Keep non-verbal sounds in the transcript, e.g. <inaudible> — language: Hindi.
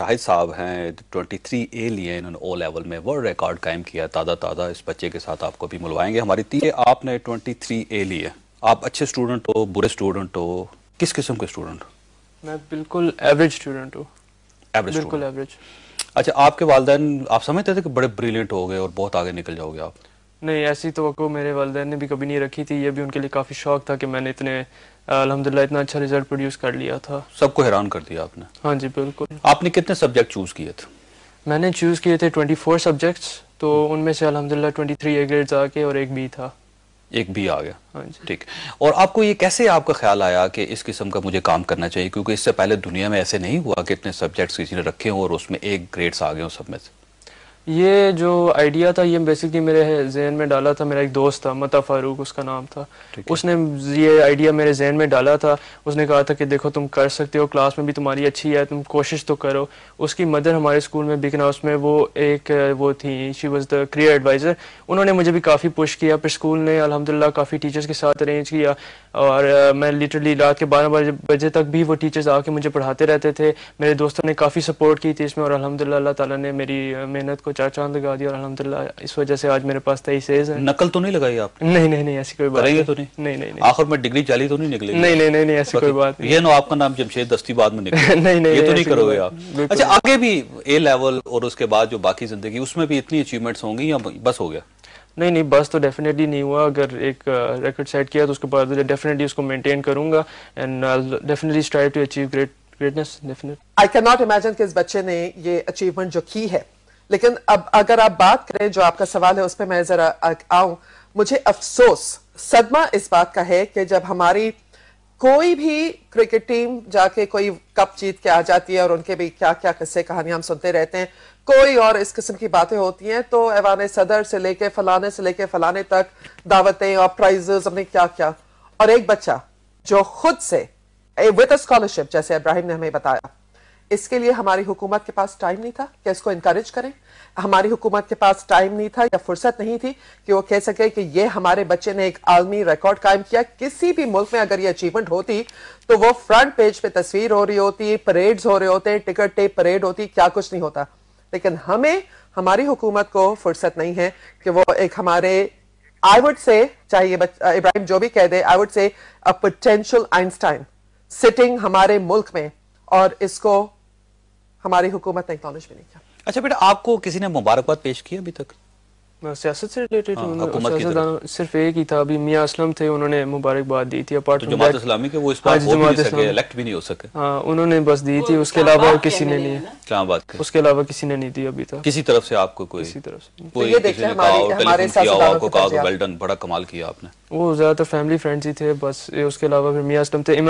शाहिद साहब हैं 23 ए लिए इन्होंने ओ लेवल में वर्ल्ड रिकॉर्ड कायम किया ताज़ा ताज़ा इस बच्चे के साथ आपको भी मिलवाएंगे हमारी तीन आपने 23 ए लिए आप अच्छे स्टूडेंट हो बुरे स्टूडेंट हो किस किस्म के स्टूडेंट मैं बिल्कुल एवरेज स्टूडेंट हूँ एवरेज बिल्कुल एवरेज अच्छा आपके वालदे आप समझते थे कि बड़े ब्रिलियंट हो गए और बहुत आगे निकल जाओगे आप नहीं ऐसी तो मेरे वालदे ने भी कभी नहीं रखी थी ये भी उनके लिए काफ़ी शौक था कि मैंने इतने अलहमदिल्ला इतना अच्छा रिजल्ट प्रोड्यूस कर लिया था सबको हैरान कर दिया आपने हाँ जी बिल्कुल आपने कितने सब्जेक्ट चूज किए थे मैंने चूज किए थे 24 सब्जेक्ट्स तो उनमें से अलहमदिल्ला 23 ए ग्रेड्स आके और एक बी था एक भी आ गया हाँ जी ठीक और आपको ये कैसे आपका ख्याल आया कि इस किस्म का मुझे काम करना चाहिए क्योंकि इससे पहले दुनिया में ऐसे नहीं हुआ कि इतने सब्जेक्ट्स किसी ने रखे हों और उसमें एक ग्रेड्स आ गए हों सब में से ये जो आइडिया था ये बेसिकली मेरे जहन में डाला था मेरा एक दोस्त था मता फारूक उसका नाम था उसने ये आइडिया मेरे जहन में डाला था उसने कहा था कि देखो तुम कर सकते हो क्लास में भी तुम्हारी अच्छी है तुम कोशिश तो करो उसकी मदर हमारे स्कूल में बिकना उसमें वो एक वो थी she was the career advisor उन्होंने मुझे भी काफ़ी पुश किया फिर स्कूल ने अलहमदिल्ला काफ़ी टीचर्स के साथ अरेंज किया और मैं लिटरली रात के बारह बजे तक भी वो टीचर्स आके मुझे पढ़ाते रहते थे मेरे दोस्तों ने काफ़ी सपोर्ट की थी इसमें और अलहमदिल्ला अल्लाह ने मेरी मेहनत को चार चांद लगा तो दिया और अलहमदिल्ला इस वजह से आज मेरे पास तेईस एज है नकल तो नहीं लगाई आप नहीं नहीं नहीं ऐसी कोई बात नहीं तो नहीं नहीं नहीं नहीं। आखिर में डिग्री चाली तो नहीं निकली नहीं नहीं नहीं ऐसी कोई बात ये ना आपका नाम जमशेद दस्ती बाद में <laughs> नहीं नहीं ये तो नहीं करोगे आप अच्छा आगे भी ए लेवल और उसके बाद जो बाकी जिंदगी उसमें भी इतनी अचीवमेंट्स होंगी या बस हो गया नहीं नहीं बस तो डेफिनेटली नहीं हुआ अगर एक रिकॉर्ड सेट किया तो उसके बाद डेफिनेटली उसको मेंटेन करूंगा and definitely strive to achieve great greatness definite I can not imagine कि इस बच्चे ने ये अचीवमेंट जो की है लेकिन अब अगर आप बात करें जो आपका सवाल है उस पर मैं जरा आऊं मुझे अफसोस सदमा इस बात का है कि जब हमारी कोई भी क्रिकेट टीम जाके कोई कप जीत के आ जाती है और उनके भी क्या क्या किस्से कहानियां हम सुनते रहते हैं कोई और इस किस्म की बातें होती हैं तो ऐवान सदर से लेके फलाने से लेके फलाने तक दावतें और प्राइजेस हमने क्या क्या और एक बच्चा जो खुद से विद स्कॉलरशिप जैसे इब्राहिम ने हमें बताया इसके लिए हमारी हुकूमत के पास टाइम नहीं था कि इसको इनक्रेज करें हमारी हुकूमत के पास टाइम नहीं था या फुर्सत नहीं थी कि वो कह सके कि ये हमारे बच्चे ने एक आलमी रिकॉर्ड कायम किया किसी भी मुल्क में अगर ये अचीवमेंट होती तो वो फ्रंट पेज पे तस्वीर हो रही होती परेड्स हो रहे होते टिकट टेप परेड होती क्या कुछ नहीं होता लेकिन हमें हमारी हुकूमत को फुर्सत नहीं है कि वो एक हमारे आई वुड से चाहिए इब्राहिम जो भी कह दे I would say a potential Einstein sitting हमारे मुल्क में और इसको हमारी हुकूमत ने एक्नॉलेज भी नहीं किया अच्छा बेटा आपको किसी ने मुबारकबाद पेश की अभी तक सियासत से रिलेटेड हाँ, सिर्फ एक ही था अभी मियाँ असलम थे उन्होंने मुबारकबाद दी थी अपार्ट तो इस्लामी के वो इस बार हाँ हो भी सके इलेक्ट भी नहीं हो सके हाँ उन्होंने बस दी थी उसके अलावा किसी ने नहीं क्या बात है उसके अलावा किसी ने नहीं दी अभी तक किसी तरफ से आपको कोई किसी तरफ से तो बड़ा कमाल किया आपने वो ज्यादातर फैमिली फ्रेंड्स ही थे बस उसके अलावा फिर मियाँ असलम थे